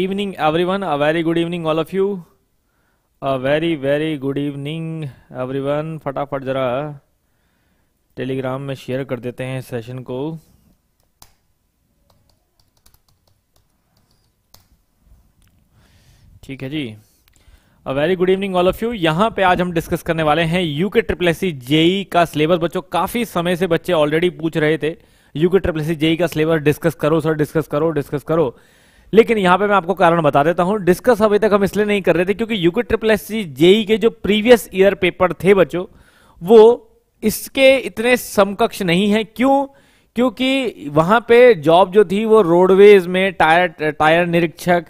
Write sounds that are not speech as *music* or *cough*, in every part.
evening everyone a very good evening all of you a very very good evening everyone फटाफट ज़रा Telegram में share कर देते हैं session को ठीक है जी a very good evening all of you यहां पे आज हम डिस्कस करने वाले हैं U K triple S C JE का सिलेबस बच्चों काफी समय से बच्चे ऑलरेडी पूछ रहे थे यूके ट्रिपल सी जेई का सिलेबस डिस्कस करो सर डिस्कस करो डिस्कस करो लेकिन यहां पे मैं आपको कारण बता देता हूं डिस्कस अभी तक हम इसलिए नहीं कर रहे थे क्योंकि UK triple S C JE के जो प्रीवियस ईयर पेपर थे बच्चों वो इसके इतने समकक्ष नहीं है क्यों क्योंकि वहां पे जॉब जो थी वो रोडवेज में टायर टायर निरीक्षक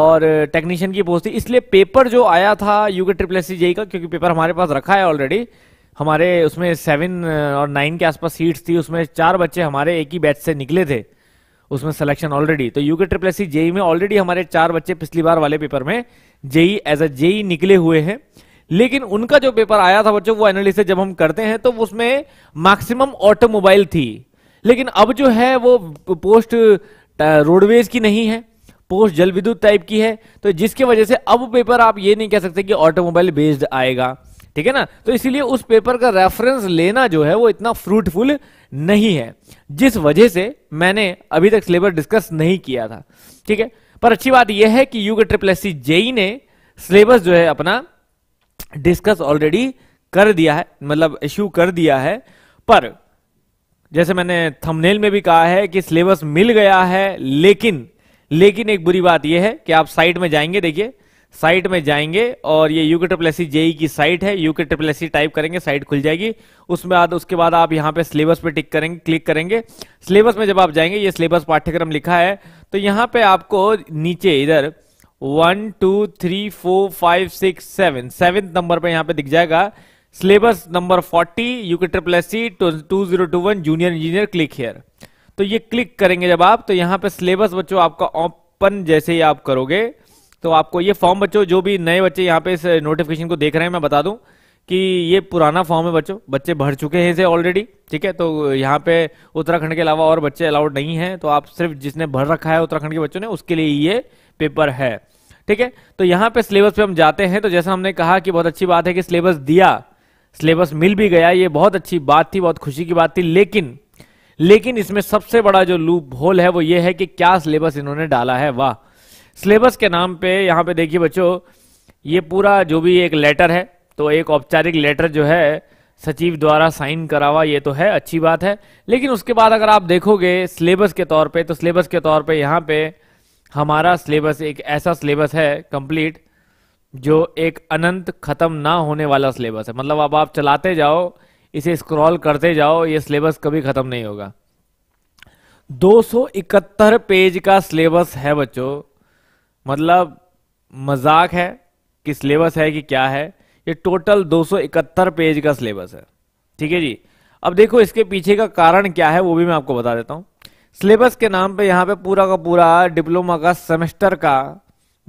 और टेक्नीशियन की पोस्ट थी इसलिए पेपर जो आया था UK triple S C JE का क्योंकि पेपर हमारे पास रखा है ऑलरेडी हमारे उसमें सेवन और नाइन के आसपास सीट्स थी उसमें चार बच्चे हमारे एक ही बैच से निकले थे उसमें सिलेक्शन ऑलरेडी तो यूके ट्रिपल एस जेई में ऑलरेडी हमारे चार बच्चे पिछली बार वाले पेपर में जेई एज अ जेई निकले हुए हैं लेकिन उनका जो पेपर आया था बच्चों वो एनालिसिस जब हम करते हैं तो उसमें मैक्सिमम ऑटोमोबाइल थी लेकिन अब जो है वो पोस्ट रोडवेज की नहीं है पोस्ट जल विद्युत टाइप की है तो जिसके वजह से अब पेपर आप ये नहीं कह सकते कि ऑटोमोबाइल बेस्ड आएगा ठीक है ना तो इसीलिए उस पेपर का रेफरेंस लेना जो है वो इतना फ्रूटफुल नहीं है जिस वजह से मैंने अभी तक सिलेबस डिस्कस नहीं किया था ठीक है पर अच्छी बात यह है कि यू ट्रिपल एस जेई ने सिलेबस जो है अपना डिस्कस ऑलरेडी कर दिया है मतलब इश्यू कर दिया है पर जैसे मैंने थंबनेल में भी कहा है कि सिलेबस मिल गया है लेकिन लेकिन एक बुरी बात यह है कि आप साइट में जाएंगे देखिए साइट में जाएंगे और ये U K triple S JE की साइट है U K triple S type करेंगे साइट खुल जाएगी उसमें बाद उसके बाद आप यहाँ पे सिलेबस पे टिक करेंगे क्लिक करेंगे सिलेबस में जब आप जाएंगे ये सिलेबस पाठ्यक्रम लिखा है तो यहाँ पे आपको नीचे इधर one two three four five six seven seven number पर यहाँ पे दिख जाएगा syllabus number forty U K triple S C two zero two one junior engineer click here तो ये क्लिक करेंगे जब आप तो यहाँ पे सिलेबस बच्चों आपका ओपन जैसे ही आप करोगे तो आपको ये फॉर्म बच्चों जो भी नए बच्चे यहाँ पे इस नोटिफिकेशन को देख रहे हैं मैं बता दूं कि ये पुराना फॉर्म है बच्चों बच्चे भर चुके हैं इसे ऑलरेडी ठीक है तो यहाँ पे उत्तराखंड के अलावा और बच्चे अलाउड नहीं हैं तो आप सिर्फ जिसने भर रखा है उत्तराखंड के बच्चों ने उसके लिए ये पेपर है ठीक है तो यहाँ पे सिलेबस पे हम जाते हैं तो जैसा हमने कहा कि बहुत अच्छी बात है कि सिलेबस दिया सिलेबस मिल भी गया ये बहुत अच्छी बात थी बहुत खुशी की बात थी लेकिन लेकिन इसमें सबसे बड़ा जो लूप होल है वो ये है कि क्या सिलेबस इन्होंने डाला है वाह सिलेबस के नाम पे यहाँ पे देखिए बच्चों ये पूरा जो भी एक लेटर है तो एक औपचारिक लेटर जो है सचिव द्वारा साइन करा हुआ ये तो है अच्छी बात है लेकिन उसके बाद अगर आप देखोगे सिलेबस के तौर पे तो सिलेबस के तौर पे यहाँ पे हमारा सिलेबस एक ऐसा सिलेबस है कंप्लीट जो एक अनंत खत्म ना होने वाला सिलेबस है मतलब अब आप चलाते जाओ इसे स्क्रॉल करते जाओ ये सिलेबस कभी खत्म नहीं होगा दो पेज का सिलेबस है बच्चों मतलब मजाक है कि सिलेबस है कि क्या है ये टोटल 271 पेज का सिलेबस है ठीक है जी अब देखो इसके पीछे का कारण क्या है वो भी मैं आपको बता देता हूँ सिलेबस के नाम पे यहाँ पे पूरा का पूरा डिप्लोमा का सेमेस्टर का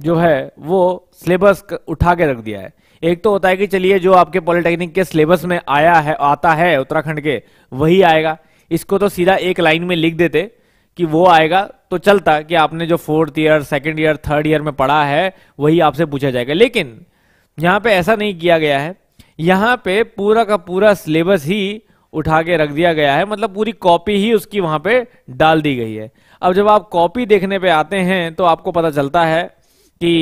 जो है वो सिलेबस उठा के रख दिया है एक तो होता है कि चलिए जो आपके पॉलिटेक्निक के सिलेबस में आया है आता है उत्तराखंड के वही आएगा इसको तो सीधा एक लाइन में लिख देते कि वो आएगा तो चलता कि आपने जो fourth year second year third year में पढ़ा है वही आपसे पूछा जाएगा लेकिन यहां पे ऐसा नहीं किया गया है यहां पे पूरा का पूरा सिलेबस ही उठा के रख दिया गया है मतलब पूरी कॉपी ही उसकी वहां पे डाल दी गई है अब जब आप कॉपी देखने पे आते हैं तो आपको पता चलता है कि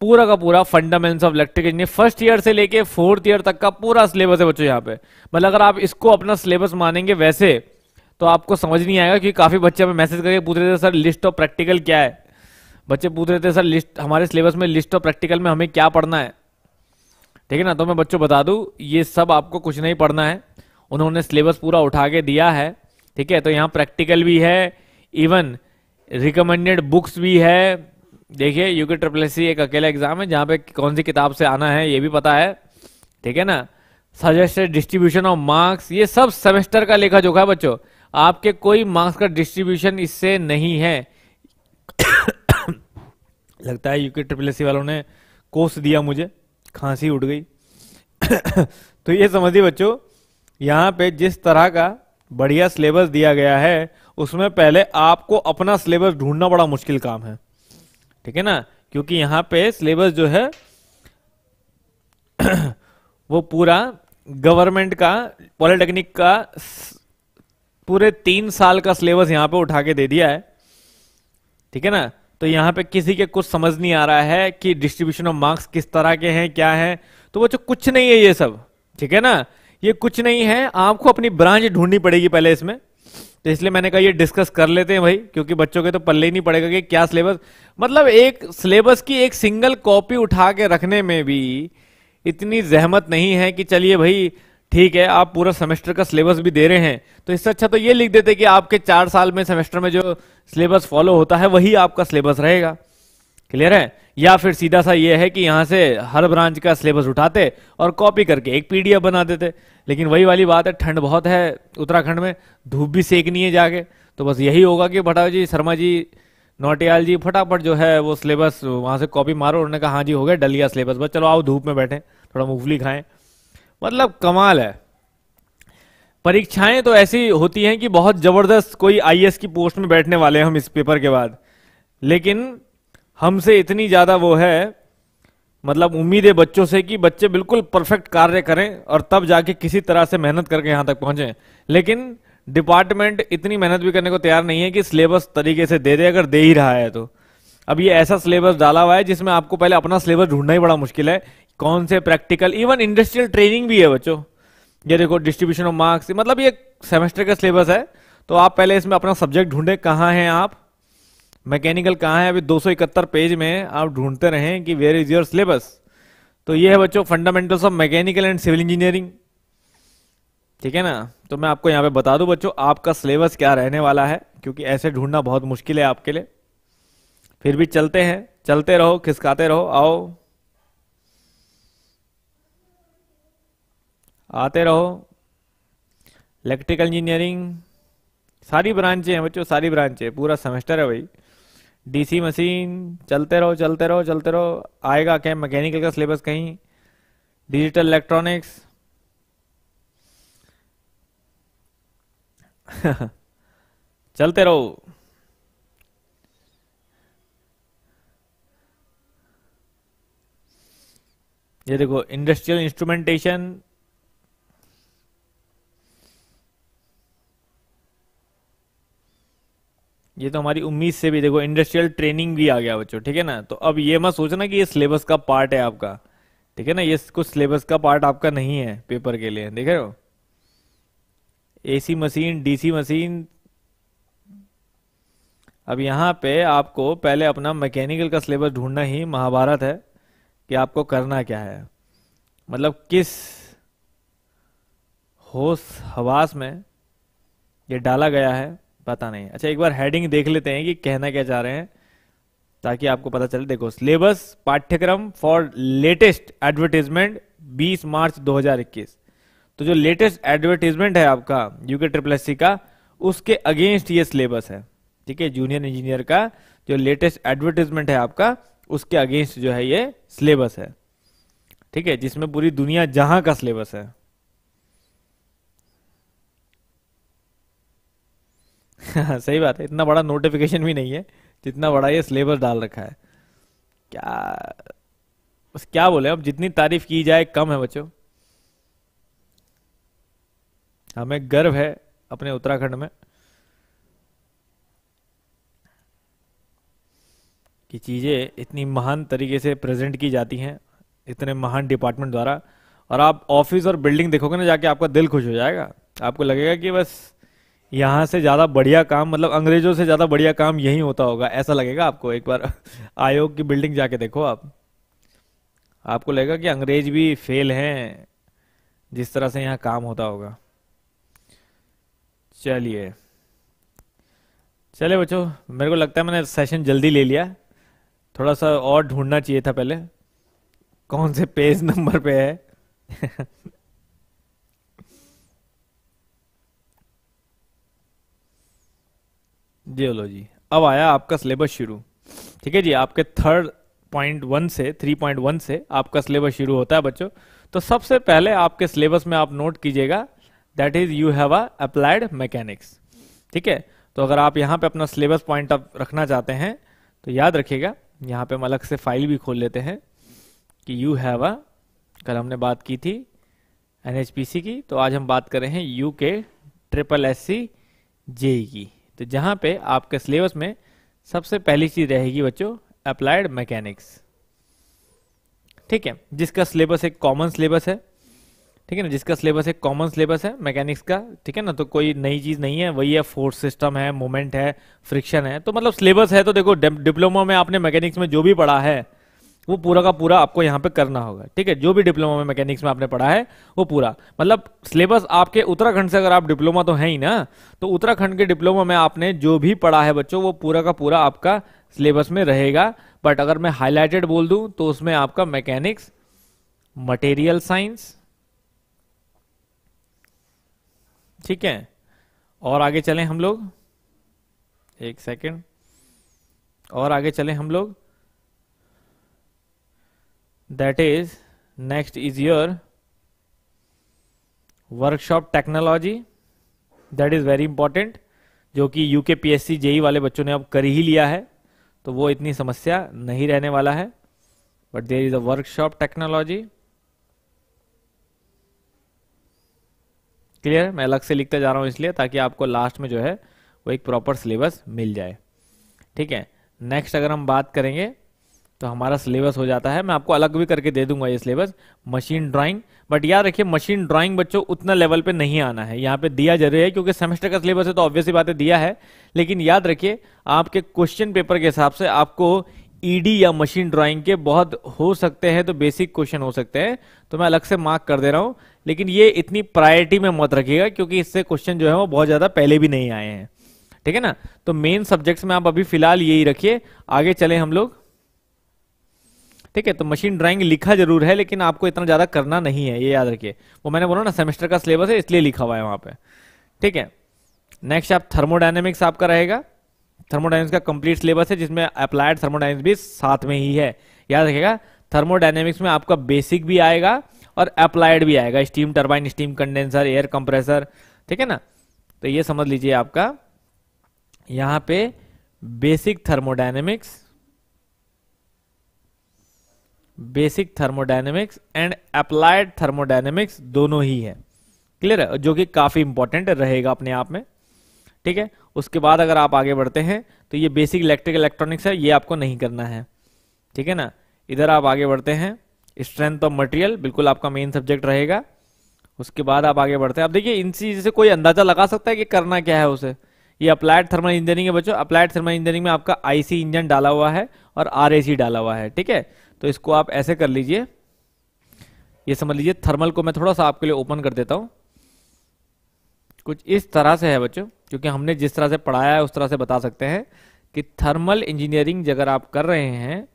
पूरा का पूरा fundamentals of electric engineer first year से लेके फोर्थ ईयर तक का पूरा सिलेबस है बच्चों यहाँ पे मतलब अगर आप इसको अपना सिलेबस मानेंगे वैसे तो आपको समझ नहीं आएगा क्योंकि काफ़ी बच्चे हमें मैसेज करके पूछ रहे थे सर लिस्ट ऑफ प्रैक्टिकल क्या है बच्चे पूछ रहे थे सर लिस्ट हमारे सिलेबस में लिस्ट ऑफ प्रैक्टिकल में हमें क्या पढ़ना है ठीक है ना तो मैं बच्चों बता दूं ये सब आपको कुछ नहीं पढ़ना है उन्होंने सिलेबस पूरा उठा के दिया है ठीक है तो यहाँ प्रैक्टिकल भी है इवन रिकमेंडेड बुक्स भी है देखिए यूके ट्रिपल सी एक अकेला एग्जाम है जहाँ पे कौन सी किताब से आना है ये भी पता है ठीक है ना सजेस्टेड डिस्ट्रीब्यूशन ऑफ मार्क्स ये सब सेमेस्टर का लेखा जोखा है बच्चों आपके कोई मार्क्स का डिस्ट्रीब्यूशन इससे नहीं है लगता है यूके ट्रिपल एस वालों ने कोर्स दिया मुझे खांसी उठ गई तो ये समझिए बच्चों यहाँ पे जिस तरह का बढ़िया सिलेबस दिया गया है उसमें पहले आपको अपना सिलेबस ढूंढना बड़ा मुश्किल काम है ठीक है ना क्योंकि यहाँ पे सिलेबस जो है वो पूरा गवर्नमेंट का पॉलिटेक्निक का पूरे तीन साल का सिलेबस यहां पे उठा के दे दिया है ठीक है ना तो यहां पे किसी के कुछ समझ नहीं आ रहा है कि डिस्ट्रीब्यूशन ऑफ मार्क्स किस तरह के हैं क्या है तो वो कुछ नहीं है ये सब ठीक है ना ये कुछ नहीं है आपको अपनी ब्रांच ढूंढनी पड़ेगी पहले इसमें तो इसलिए मैंने कहा ये डिस्कस कर लेते हैं भाई क्योंकि बच्चों के तो पल्ले ही नहीं पड़ेगा कि क्या सिलेबस मतलब एक सिलेबस की एक सिंगल कॉपी उठा के रखने में भी इतनी जहमत नहीं है कि चलिए भाई ठीक है आप पूरा सेमेस्टर का सिलेबस भी दे रहे हैं तो इससे अच्छा तो ये लिख देते कि आपके चार साल में सेमेस्टर में जो सिलेबस फॉलो होता है वही आपका सिलेबस रहेगा क्लियर है या फिर सीधा सा ये है कि यहाँ से हर ब्रांच का सिलेबस उठाते और कॉपी करके एक पी बना देते लेकिन वही वाली बात है ठंड बहुत है उत्तराखंड में धूप भी सेकनी है जाके तो बस यही होगा कि भटा जी शर्मा जी नोटियाल जी फटाफट जो है वो सिलेबस वहाँ से कॉपी मारो उन्होंने कहा हाँ जी हो गया डल गया सिलेबस बस चलो आओ धूप में बैठें थोड़ा मूंगफली खाएं मतलब कमाल है परीक्षाएं तो ऐसी होती हैं कि बहुत जबरदस्त कोई आईएएस की पोस्ट में बैठने वाले हैं हम इस पेपर के बाद लेकिन हमसे इतनी ज्यादा वो है मतलब उम्मीद है बच्चों से कि बच्चे बिल्कुल परफेक्ट कार्य करें और तब जाके किसी तरह से मेहनत करके यहां तक पहुंचे लेकिन डिपार्टमेंट इतनी मेहनत भी करने को तैयार नहीं है कि सिलेबस तरीके से दे दे अगर दे ही रहा है तो अब ये ऐसा सिलेबस डाला हुआ है जिसमें आपको पहले अपना सिलेबस ढूंढना ही बड़ा मुश्किल है कौन से प्रैक्टिकल इवन इंडस्ट्रियल ट्रेनिंग भी है बच्चों ये देखो डिस्ट्रीब्यूशन ऑफ मार्क्स मतलब ये सेमेस्टर का सिलेबस है तो आप पहले इसमें अपना सब्जेक्ट ढूंढे कहाँ हैं आप मैकेनिकल कहाँ है अभी 271 पेज में आप ढूंढते रहें कि वेयर इज योर सिलेबस तो ये है बच्चों fundamentals of mechanical and civil engineering ठीक है ना तो मैं आपको यहाँ पे बता दूं बच्चों आपका सिलेबस क्या रहने वाला है क्योंकि ऐसे ढूंढना बहुत मुश्किल है आपके लिए फिर भी चलते हैं चलते रहो खिसकाते रहो आओ आते रहो इलेक्ट्रिकल इंजीनियरिंग सारी ब्रांच हैं बच्चों सारी ब्रांच है पूरा सेमेस्टर है भाई डीसी मशीन चलते रहो चलते रहो चलते रहो आएगा क्या मैकेनिकल का सिलेबस कहीं डिजिटल इलेक्ट्रॉनिक्स *laughs* चलते रहो ये देखो इंडस्ट्रियल इंस्ट्रूमेंटेशन ये तो हमारी उम्मीद से भी देखो इंडस्ट्रियल ट्रेनिंग भी आ गया बच्चों ठीक है ना तो अब ये मत सोचना कि ये सिलेबस का पार्ट है आपका ठीक है ना ये कुछ सिलेबस का पार्ट आपका नहीं है पेपर के लिए देख रहे हो एसी मशीन डीसी मशीन अब यहाँ पे आपको पहले अपना मैकेनिकल का सिलेबस ढूंढना ही महाभारत है कि आपको करना क्या है मतलब किस होश हवास में ये डाला गया है पता नहीं अच्छा एक बार हेडिंग देख लेते हैं कि कहना क्या चाह रहे हैं ताकि आपको पता चले देखो सिलेबस पाठ्यक्रम फॉर लेटेस्ट एडवर्टीजमेंट 20 मार्च 2021 तो जो लेटेस्ट एडवर्टीजमेंट है आपका यूके ट्रिपल का उसके अगेंस्ट ये सिलेबस है ठीक है जूनियर इंजीनियर का जो लेटेस्ट एडवर्टीजमेंट है आपका उसके अगेंस्ट जो है ये सिलेबस है ठीक है जिसमें पूरी दुनिया जहां का सिलेबस है हाँ, सही बात है इतना बड़ा नोटिफिकेशन भी नहीं है जितना बड़ा ये सिलेबस डाल रखा है क्या बस क्या बोले अब जितनी तारीफ की जाए कम है बच्चों हमें गर्व है अपने उत्तराखंड में कि चीज़ें इतनी महान तरीके से प्रेजेंट की जाती हैं इतने महान डिपार्टमेंट द्वारा और आप ऑफिस और बिल्डिंग देखोगे ना जाके आपका दिल खुश हो जाएगा आपको लगेगा कि बस यहाँ से ज़्यादा बढ़िया काम मतलब अंग्रेज़ों से ज़्यादा बढ़िया काम यही होता होगा ऐसा लगेगा आपको एक बार *laughs* आयोग की बिल्डिंग जाके देखो आप आपको लगेगा कि अंग्रेज भी फेल हैं जिस तरह से यहाँ काम होता होगा चलिए चले बच्चों मेरे को लगता है मैंने सेशन जल्दी ले लिया थोड़ा सा और ढूंढना चाहिए था पहले कौन से पेज नंबर *laughs* पे है *laughs* जियोलॉजी अब आया आपका सिलेबस शुरू ठीक है जी आपके थर्ड पॉइंट वन से थ्री पॉइंट वन से आपका सिलेबस शुरू होता है बच्चों तो सबसे पहले आपके सिलेबस में आप नोट कीजिएगा that is you have applied mechanics ठीक है तो अगर आप यहाँ पे अपना सिलेबस पॉइंट अप रखना चाहते हैं तो याद रखिएगा यहाँ पे हम अलग से फाइल भी खोल लेते हैं कि यू हैव अ कल हमने बात की थी एन की तो आज हम बात कर रहे हैं U K triple S C JEE की तो जहां पे आपके सिलेबस में सबसे पहली चीज रहेगी बच्चों अप्लाइड मैकेनिक्स ठीक है जिसका सिलेबस एक कॉमन सिलेबस है ठीक है ना जिसका सिलेबस एक कॉमन सिलेबस है मैकेनिक्स का ठीक है ना तो कोई नई चीज नहीं है वही है फोर्स सिस्टम है मोमेंट है फ्रिक्शन है तो मतलब सिलेबस है तो देखो डिप्लोमा में आपने मैकेनिक्स में जो भी पढ़ा है वो पूरा का पूरा आपको यहाँ पे करना होगा ठीक है जो भी डिप्लोमा में मैकेनिक्स में आपने पढ़ा है वो पूरा मतलब सिलेबस आपके उत्तराखंड से अगर आप डिप्लोमा तो है ही ना तो उत्तराखंड के डिप्लोमा में आपने जो भी पढ़ा है बच्चों वो पूरा का पूरा आपका सिलेबस में रहेगा बट अगर मैं हाईलाइटेड बोल दू तो उसमें आपका मैकेनिक्स मटेरियल साइंस ठीक है और आगे चले हम लोग एक सेकेंड और आगे चले हम लोग that is next is your workshop technology that is very important जो कि यू के पी एस सी जेई वाले बच्चों ने अब कर ही लिया है तो वो इतनी समस्या नहीं रहने वाला है but there is a workshop technology clear मैं अलग से लिखता जा रहा हूँ इसलिए ताकि आपको लास्ट में जो है वो एक प्रॉपर सिलेबस मिल जाए ठीक है नेक्स्ट अगर हम बात करेंगे तो हमारा सिलेबस हो जाता है मैं आपको अलग भी करके दे दूंगा ये सिलेबस मशीन ड्राइंग बट याद रखिए मशीन ड्राइंग बच्चों उतना लेवल पे नहीं आना है यहाँ पे दिया जरूरी है क्योंकि सेमेस्टर का सिलेबस है तो ऑब्वियसली बातें दिया है लेकिन याद रखिए आपके क्वेश्चन पेपर के हिसाब से आपको ईडी e या मशीन ड्राइंग के बहुत हो सकते हैं तो बेसिक क्वेश्चन हो सकते हैं तो मैं अलग से मार्क कर दे रहा हूँ लेकिन ये इतनी प्रायोरिटी में मत रखिएगा क्योंकि इससे क्वेश्चन जो है वो बहुत ज़्यादा पहले भी नहीं आए हैं ठीक है ना तो मेन सब्जेक्ट्स में आप अभी फिलहाल यही रखिए आगे चले हम लोग ठीक है तो मशीन ड्राइंग लिखा जरूर है लेकिन आपको इतना ज़्यादा करना नहीं है ये याद रखिए वो मैंने बोला ना सेमेस्टर का सिलेबस है इसलिए लिखा हुआ है वहां पे ठीक है नेक्स्ट आप थर्मोडाइनमिक्स आपका रहेगा थर्मोडाइनमिक्स का कंप्लीट सिलेबस है जिसमें अप्लाइड थर्मोडाइनमिक्स भी साथ में ही है याद रखेगा थर्मोडाइनमिक्स में आपका बेसिक भी आएगा और अप्लाइड भी आएगा steam turbine steam condenser air compressor ठीक है ना तो ये समझ लीजिए आपका यहां पे basic thermodynamics basic thermodynamics and applied thermodynamics दोनों ही है क्लियर है जो कि काफी इंपॉर्टेंट रहेगा अपने आप में ठीक है उसके बाद अगर आप आगे बढ़ते हैं तो ये बेसिक इलेक्ट्रिक इलेक्ट्रॉनिक्स है ये आपको नहीं करना है ठीक है ना इधर आप आगे बढ़ते हैं स्ट्रेंथ ऑफ मटेरियल बिल्कुल आपका मेन सब्जेक्ट रहेगा उसके बाद आप आगे बढ़ते हैं अब देखिए इन चीज से कोई अंदाजा लगा सकता है कि करना क्या है उसे ये अप्लाइड थर्मल इंजीनियरिंग है बच्चों अप्लाइड थर्मल इंजीनियरिंग में आपका आईसी इंजन डाला हुआ है और आर डाला हुआ है ठीक है तो इसको आप ऐसे कर लीजिए ये समझ लीजिए थर्मल को मैं थोड़ा सा आपके लिए ओपन कर देता हूँ कुछ इस तरह से है बच्चों क्योंकि हमने जिस तरह से पढ़ाया है उस तरह से बता सकते हैं कि थर्मल इंजीनियरिंग अगर आप कर रहे हैं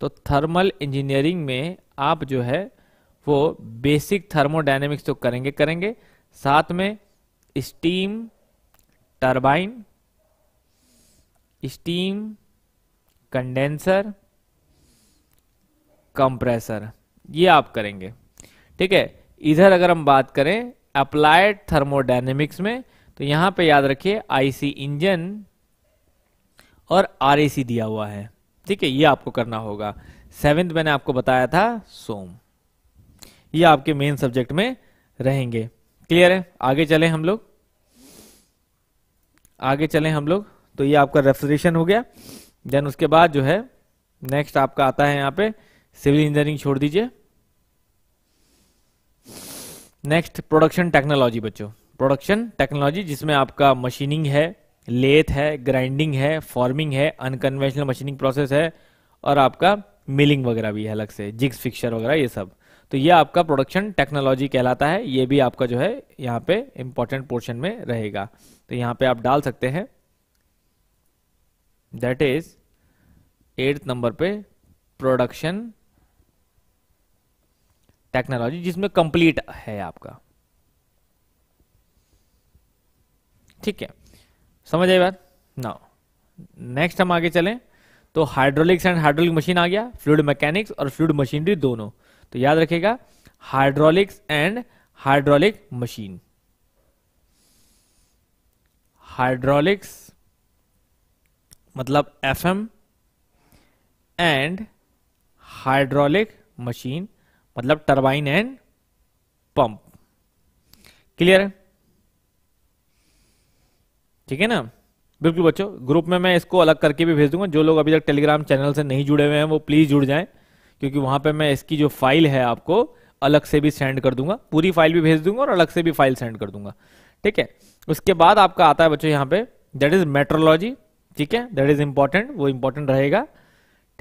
तो थर्मल इंजीनियरिंग में आप जो है वो बेसिक थर्मोडाइनमिक्स तो करेंगे करेंगे साथ में steam turbine steam condenser compressor ये आप करेंगे ठीक है इधर अगर हम बात करें अप्लाइड थर्मोडाइनेमिक्स में तो यहां पे याद रखिए आईसी इंजन और आरएसी दिया हुआ है ठीक है ये आपको करना होगा सेवेंथ मैंने आपको बताया था सोम ये आपके मेन सब्जेक्ट में रहेंगे क्लियर है आगे चले हम लोग आगे चले हम लोग तो ये आपका रेफ्रिजरेशन हो गया देन उसके बाद जो है नेक्स्ट आपका आता है यहां पर सिविल इंजीनियरिंग छोड़ दीजिए नेक्स्ट प्रोडक्शन टेक्नोलॉजी बच्चों प्रोडक्शन टेक्नोलॉजी जिसमें आपका मशीनिंग है लेथ है ग्राइंडिंग है फॉर्मिंग है अनकन्वेंशनल मशीनिंग प्रोसेस है और आपका मिलिंग वगैरह भी है अलग से जिग्स फिक्सर वगैरह ये सब तो ये आपका प्रोडक्शन टेक्नोलॉजी कहलाता है ये भी आपका जो है यहाँ पे इंपॉर्टेंट पोर्शन में रहेगा तो यहाँ पे आप डाल सकते हैं दैट इज एट्थ नंबर पे प्रोडक्शन टेक्नोलॉजी जिसमें कंप्लीट है आपका ठीक है समझ आई बात ना नेक्स्ट हम आगे चलें तो हाइड्रोलिक्स एंड हाइड्रोलिक मशीन आ गया फ्लूड मैकेनिक्स और फ्लूड मशीनरी दोनों तो याद रखेगा hydraulics and hydraulic machine hydraulics मतलब एफएम एंड हाइड्रोलिक मशीन मतलब टरबाइन एंड पंप क्लियर है ठीक है ना बिल्कुल बच्चों ग्रुप में मैं इसको अलग करके भी भेज दूंगा जो लोग अभी तक टेलीग्राम चैनल से नहीं जुड़े हुए हैं वो प्लीज जुड़ जाएं क्योंकि वहां पे मैं इसकी जो फाइल है आपको अलग से भी सेंड कर दूंगा पूरी फाइल भी भेज दूंगा और अलग से भी फाइल सेंड कर दूंगा ठीक है उसके बाद आपका आता है बच्चों यहां पे दैट इज मेट्रोलॉजी ठीक है दैट इज इंपॉर्टेंट वो इंपॉर्टेंट रहेगा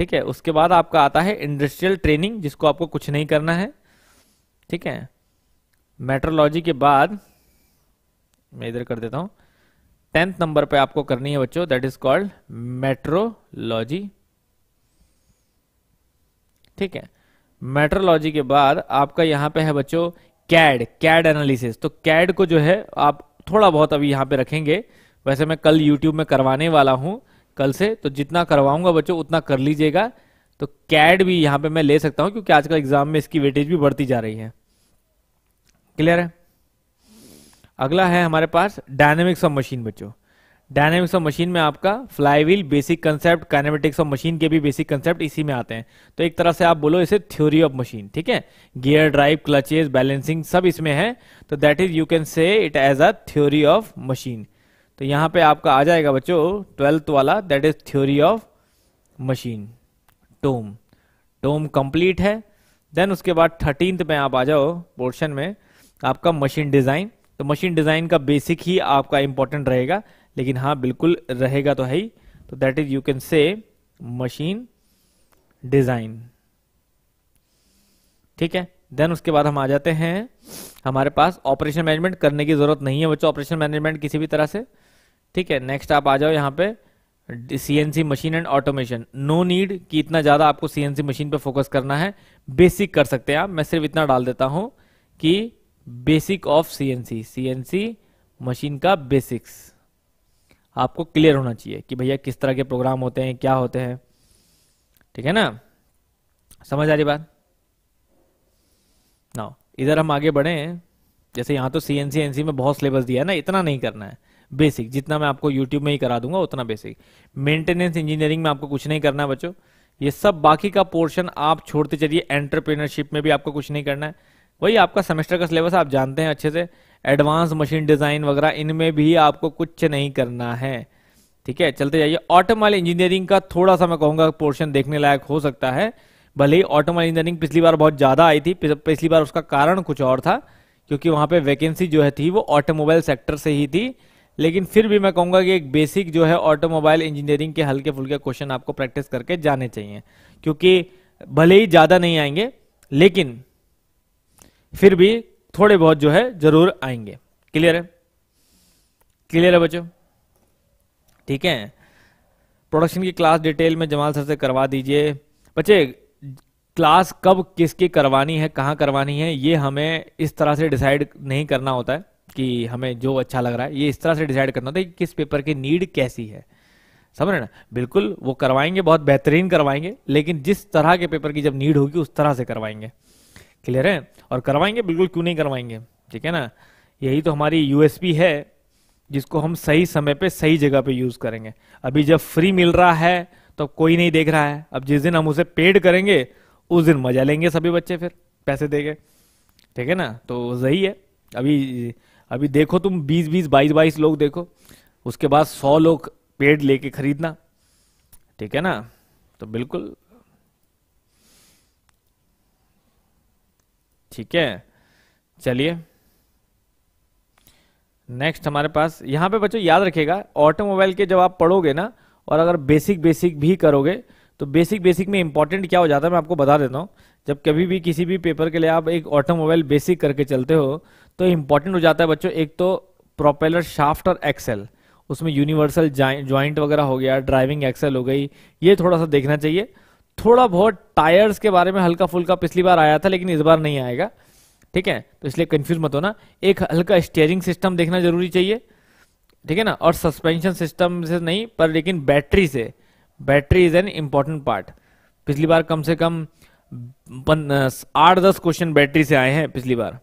ठीक है उसके बाद आपका आता है इंडस्ट्रियल ट्रेनिंग जिसको आपको कुछ नहीं करना है ठीक है मेट्रोलॉजी के बाद मैं इधर कर देता हूं टेंथ नंबर पे आपको करनी है बच्चों दैट इज कॉल्ड मेट्रोलॉजी ठीक है मेट्रोलॉजी के बाद आपका यहां पे है बच्चों कैड कैड एनालिसिस तो कैड को जो है आप थोड़ा बहुत अभी यहां पे रखेंगे वैसे मैं कल यूट्यूब में करवाने वाला हूं कल से तो जितना करवाऊंगा बच्चों उतना कर लीजिएगा तो कैड भी यहां पे मैं ले सकता हूं क्योंकि आजकल एग्जाम में इसकी वेटेज भी बढ़ती जा रही है क्लियर है अगला है हमारे पास डायनेमिक्स ऑफ मशीन बच्चों डायनेमिक्स ऑफ मशीन में आपका flywheel basic concept kinematics of machine के भी बेसिक कंसेप्ट इसी में आते हैं तो एक तरह से आप बोलो इसे थ्योरी ऑफ मशीन ठीक है गियर ड्राइव क्लचेज बैलेंसिंग सब इसमें है तो that is you can say it as a theory of machine तो यहां पे आपका आ जाएगा बच्चों ट्वेल्थ वाला that is theory of machine TOM TOM complete है देन उसके बाद थर्टींथ में आप आ जाओ पोर्शन में आपका मशीन डिज़ाइन तो मशीन डिज़ाइन का बेसिक ही आपका इंपॉर्टेंट रहेगा लेकिन हाँ बिल्कुल रहेगा तो है ही तो that is you can say machine design ठीक है देन उसके बाद हम आ जाते हैं हमारे पास ऑपरेशन मैनेजमेंट करने की जरूरत नहीं है बच्चों ऑपरेशन मैनेजमेंट किसी भी तरह से ठीक है नेक्स्ट आप आ जाओ यहां पे CNC machine and automation no need कि इतना ज़्यादा आपको सीएनसी मशीन पे फोकस करना है बेसिक कर सकते हैं आप मैं सिर्फ इतना डाल देता हूं कि basic of C C machine का बेसिक्स आपको क्लियर होना चाहिए कि भैया किस तरह के प्रोग्राम होते हैं क्या होते हैं ठीक है ना समझ आ रही बात ना इधर हम आगे बढ़े जैसे यहां तो सीएनसी एनसी में बहुत सिलेबस दिया है ना इतना नहीं करना है बेसिक जितना मैं आपको यूट्यूब में ही करा दूंगा उतना बेसिक मेंटेनेंस इंजीनियरिंग में आपको कुछ नहीं करना है बच्चों ये सब बाकी का पोर्शन आप छोड़ते चलिए एंटरप्रेनरशिप में भी आपको कुछ नहीं करना है वही आपका सेमेस्टर का सिलेबस आप जानते हैं अच्छे से एडवांस मशीन डिजाइन वगैरह इनमें भी आपको कुछ नहीं करना है ठीक है चलते जाइए ऑटोमोबाइल इंजीनियरिंग का थोड़ा सा मैं कहूंगा पोर्शन देखने लायक हो सकता है भले ही ऑटोमोबाइल इंजीनियरिंग पिछली बार बहुत ज्यादा आई थी पिछली बार उसका कारण कुछ और था क्योंकि वहां पे वैकेंसी जो है थी वो ऑटोमोबाइल सेक्टर से ही थी लेकिन फिर भी मैं कहूंगा कि एक बेसिक जो है ऑटोमोबाइल इंजीनियरिंग के हल्के फुल्के क्वेश्चन आपको प्रैक्टिस करके जाने चाहिए क्योंकि भले ही ज़्यादा नहीं आएंगे लेकिन फिर भी थोड़े बहुत जो है ज़रूर आएंगे क्लियर है क्लियर है बच्चों ठीक है प्रोडक्शन की क्लास डिटेल में जमाल सर से करवा दीजिए बच्चे क्लास कब किसकी करवानी है कहाँ करवानी है ये हमें इस तरह से डिसाइड नहीं करना होता है कि हमें जो अच्छा लग रहा है ये इस तरह से डिसाइड करना होता है कि किस पेपर की नीड कैसी है समझ रहे ना बिल्कुल वो करवाएंगे बहुत बेहतरीन करवाएंगे लेकिन जिस तरह के पेपर की जब नीड होगी उस तरह से करवाएंगे क्लियर है और करवाएंगे बिल्कुल क्यों नहीं करवाएंगे ठीक है ना यही तो हमारी यूएसपी है जिसको हम सही समय पे सही जगह पे यूज करेंगे अभी जब फ्री मिल रहा है तो कोई नहीं देख रहा है अब जिस दिन हम उसे पेड करेंगे उस दिन मजा लेंगे सभी बच्चे फिर पैसे देंगे ठीक है ना तो यही है अभी अभी देखो तुम बीस बीस बाईस बाईस लोग देखो उसके बाद सौ लोग पेड लेके खरीदना ठीक है ना तो बिल्कुल ठीक है चलिए नेक्स्ट हमारे पास यहां पे बच्चों याद रखिएगा ऑटोमोबाइल के जब आप पढ़ोगे ना और अगर बेसिक बेसिक भी करोगे तो बेसिक बेसिक में इंपॉर्टेंट क्या हो जाता है मैं आपको बता देता हूँ जब कभी भी किसी भी पेपर के लिए आप एक ऑटोमोबाइल बेसिक करके चलते हो तो इंपॉर्टेंट हो जाता है बच्चों एक तो प्रोपेलर शाफ्ट और एक्सेल उसमें यूनिवर्सल ज्वाइंट वगैरह हो गया ड्राइविंग एक्सेल हो गई ये थोड़ा सा देखना चाहिए थोड़ा बहुत टायर्स के बारे में हल्का फुल्का पिछली बार आया था लेकिन इस बार नहीं आएगा ठीक है तो इसलिए कंफ्यूज मत होना एक हल्का स्टेयरिंग सिस्टम देखना जरूरी चाहिए ठीक है ना और सस्पेंशन सिस्टम से नहीं पर लेकिन बैटरी से battery is an important part पिछली बार कम से कम आठ दस क्वेश्चन बैटरी से आए हैं पिछली बार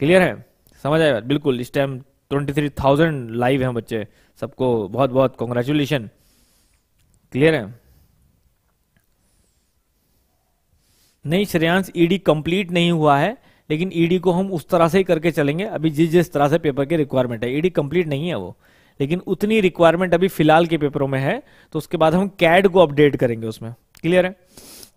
क्लियर है समझ आया बिल्कुल इस time twenty three thousand live हैं बच्चे सबको बहुत बहुत कॉन्ग्रेचुलेशन क्लियर है नहीं श्रेयांश ईडी e कंप्लीट नहीं हुआ है लेकिन ईडी e को हम उस तरह से ही करके चलेंगे अभी जिस जिस तरह से पेपर के रिक्वायरमेंट है ईडी e कंप्लीट नहीं है वो लेकिन उतनी रिक्वायरमेंट अभी फिलहाल के पेपरों में है तो उसके बाद हम कैड को अपडेट करेंगे उसमें क्लियर है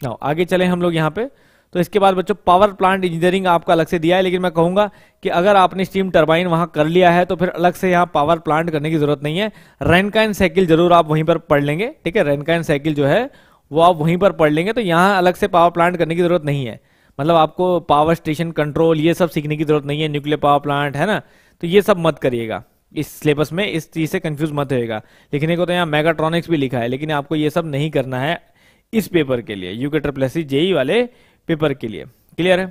ना आगे चले हम लोग यहाँ पे तो इसके बाद बच्चों पावर प्लांट इंजीनियरिंग आपका अलग से दिया है लेकिन मैं कहूंगा कि अगर आपने स्टीम टर्बाइन वहां कर लिया है तो फिर अलग से यहाँ पावर प्लांट करने की जरूरत नहीं है रैनकाइन साइकिल जरूर आप वहीं पर पढ़ लेंगे ठीक है रैनकाइन साइकिल जो है वो आप वहीं पर पढ़ लेंगे तो यहाँ अलग से पावर प्लांट करने की जरूरत नहीं है मतलब आपको पावर स्टेशन कंट्रोल ये सब सीखने की जरूरत नहीं है न्यूक्लियर पावर प्लांट है ना तो ये सब मत करिएगा इस सिलेबस में इस चीज से कंफ्यूज मत होएगा लिखने को तो यहाँ मेगाट्रॉनिक्स भी लिखा है लेकिन आपको ये सब नहीं करना है इस पेपर के लिए यूके ट्रिपल जेई वाले पेपर के लिए क्लियर है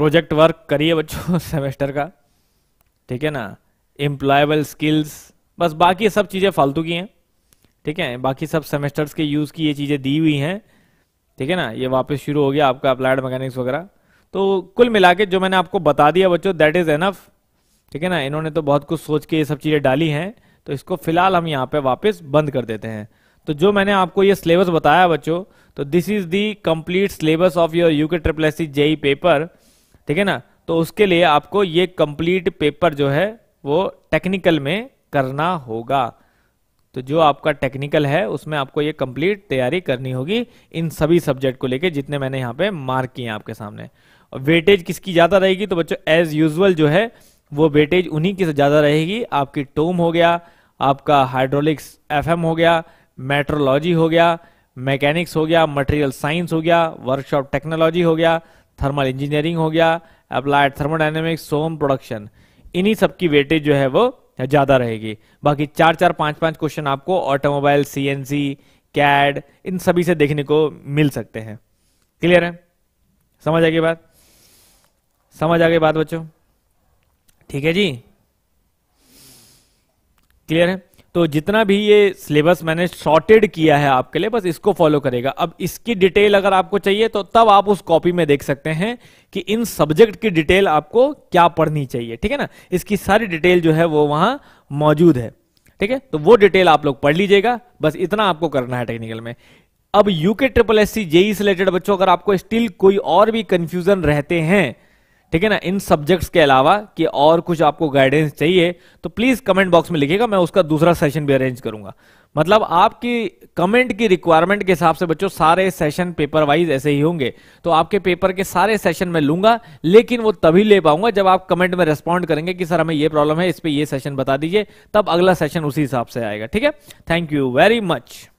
प्रोजेक्ट वर्क करिए बच्चों सेमेस्टर *laughs* का ठीक है ना एम्प्लॉयबल स्किल्स बस बाकी सब चीज़ें फालतू की हैं ठीक है बाकी सब सेमेस्टर्स के यूज़ की ये चीज़ें दी हुई हैं ठीक है ना ये वापस शुरू हो गया आपका अप्लाइड मैकेनिक्स वगैरह तो कुल मिला जो मैंने आपको बता दिया बच्चों दैट इज़ एनफ ठीक है ना इन्होंने तो बहुत कुछ सोच के ये सब चीज़ें डाली हैं तो इसको फिलहाल हम यहाँ पे वापस बंद कर देते हैं तो जो मैंने आपको ये सिलेबस बताया बच्चों तो this is the complete syllabus of your UK triple S JE paper ठीक है ना तो उसके लिए आपको ये कंप्लीट पेपर जो है वो टेक्निकल में करना होगा तो जो आपका टेक्निकल है उसमें आपको ये कंप्लीट तैयारी करनी होगी इन सभी सब्जेक्ट को लेके जितने मैंने यहाँ पे मार्क किए हैं आपके सामने और वेटेज किसकी ज़्यादा रहेगी तो बच्चों एज यूजल जो है वो वेटेज उन्हीं की ज़्यादा रहेगी आपकी टोम हो गया आपका हाइड्रोलिक्स एफ हो गया मेट्रोलॉजी हो गया मैकेनिक्स हो गया मटेरियल साइंस हो गया वर्कशॉप टेक्नोलॉजी हो गया थर्मल इंजीनियरिंग हो गया अप्लाइड थर्मोडाइनमिक्स सोम प्रोडक्शन इन्हीं सब की वेटेज जो है वो ज्यादा रहेगी बाकी चार चार पांच पांच क्वेश्चन आपको ऑटोमोबाइल सीएनसी कैड इन सभी से देखने को मिल सकते हैं क्लियर है समझ आ गई बात समझ आ गई बात बच्चों ठीक है जी क्लियर है तो जितना भी ये सिलेबस मैंने शॉर्टेड किया है आपके लिए बस इसको फॉलो करेगा अब इसकी डिटेल अगर आपको चाहिए तो तब आप उस कॉपी में देख सकते हैं कि इन सब्जेक्ट की डिटेल आपको क्या पढ़नी चाहिए ठीक है ना इसकी सारी डिटेल जो है वो वहां मौजूद है ठीक है तो वो डिटेल आप लोग पढ़ लीजिएगा बस इतना आपको करना है टेक्निकल में अब UK triple S C JE से रिलेटेड बच्चों अगर आपको स्टिल कोई और भी कंफ्यूजन रहते हैं ठीक है ना इन सब्जेक्ट्स के अलावा कि और कुछ आपको गाइडेंस चाहिए तो प्लीज कमेंट बॉक्स में लिखिएगा मैं उसका दूसरा सेशन भी अरेंज करूंगा मतलब आपकी कमेंट की रिक्वायरमेंट के हिसाब से बच्चों सारे सेशन पेपर वाइज ऐसे ही होंगे तो आपके पेपर के सारे सेशन में लूंगा लेकिन वो तभी ले पाऊंगा जब आप कमेंट में रेस्पॉन्ड करेंगे कि सर हमें ये प्रॉब्लम है इस पर ये सेशन बता दीजिए तब अगला सेशन उसी हिसाब से आएगा ठीक है थैंक यू वेरी मच